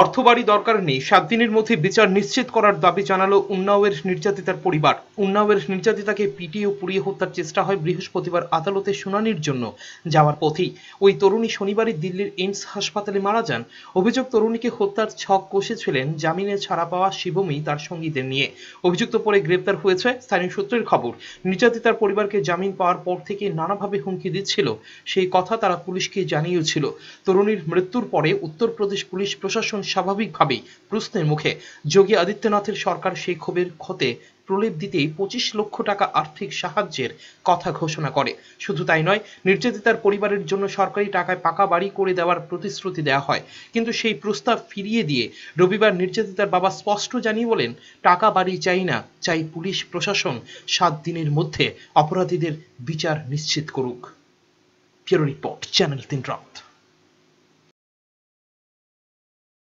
অর্থবাড়ি দরকার নেই সাত দিনের মধ্যে বিচার নিশ্চিত করার দাবি জানালো উন্নাওয়ের নির্যাতিতার পরিবার উন্নাওয়ের নির্যাতিতাকে পিটিয়ে পুড়িয়ে হত্যার চেষ্টা হয় বৃহস্পতিবার আদালতে শুনানির জন্য যাওয়ার পথেই ওই তরুণী শনিবারই দিল্লির এইমস হাসপাতালে মারা যান অভিযোগ তরুণীকে হত্যার ছক কষেছিলেন জামিনে ছাড়া পাওয়া শিবমী তার সঙ্গীদের নিয়ে অভিযুক্ত পরে গ্রেপ্তার হয়েছে স্থানীয় সূত্রের খবর নির্যাতিতার পরিবারকে জামিন পাওয়ার পর থেকে নানাভাবে হুমকি দিচ্ছিল সেই কথা তারা পুলিশকে জানিয়েছিল তরুণীর মৃত্যুর পরে উত্তরপ্রদেশ পুলিশ প্রশাসন স্বাভাবিকভাবেই প্রশ্নের মুখে যোগী আদিত্যনাথের সরকার সেই ক্ষোভের ক্ষতে প্রলেপ দিতেই পঁচিশ লক্ষ টাকা আর্থিক সাহায্যের কথা ঘোষণা করে শুধু তাই নয় নির্যাতিতার পরিবারের জন্য সরকারি টাকায় পাকা বাড়ি করে দেওয়ার প্রতিশ্রুতি দেওয়া হয় কিন্তু সেই প্রস্তাব ফিরিয়ে দিয়ে রবিবার নির্যাতিতার বাবা স্পষ্ট জানিয়ে বলেন টাকা বাড়ি চাই না চাই পুলিশ প্রশাসন সাত দিনের মধ্যে অপরাধীদের বিচার নিশ্চিত করুক ব্যুরো রিপোর্ট চ্যানেল তিন রাত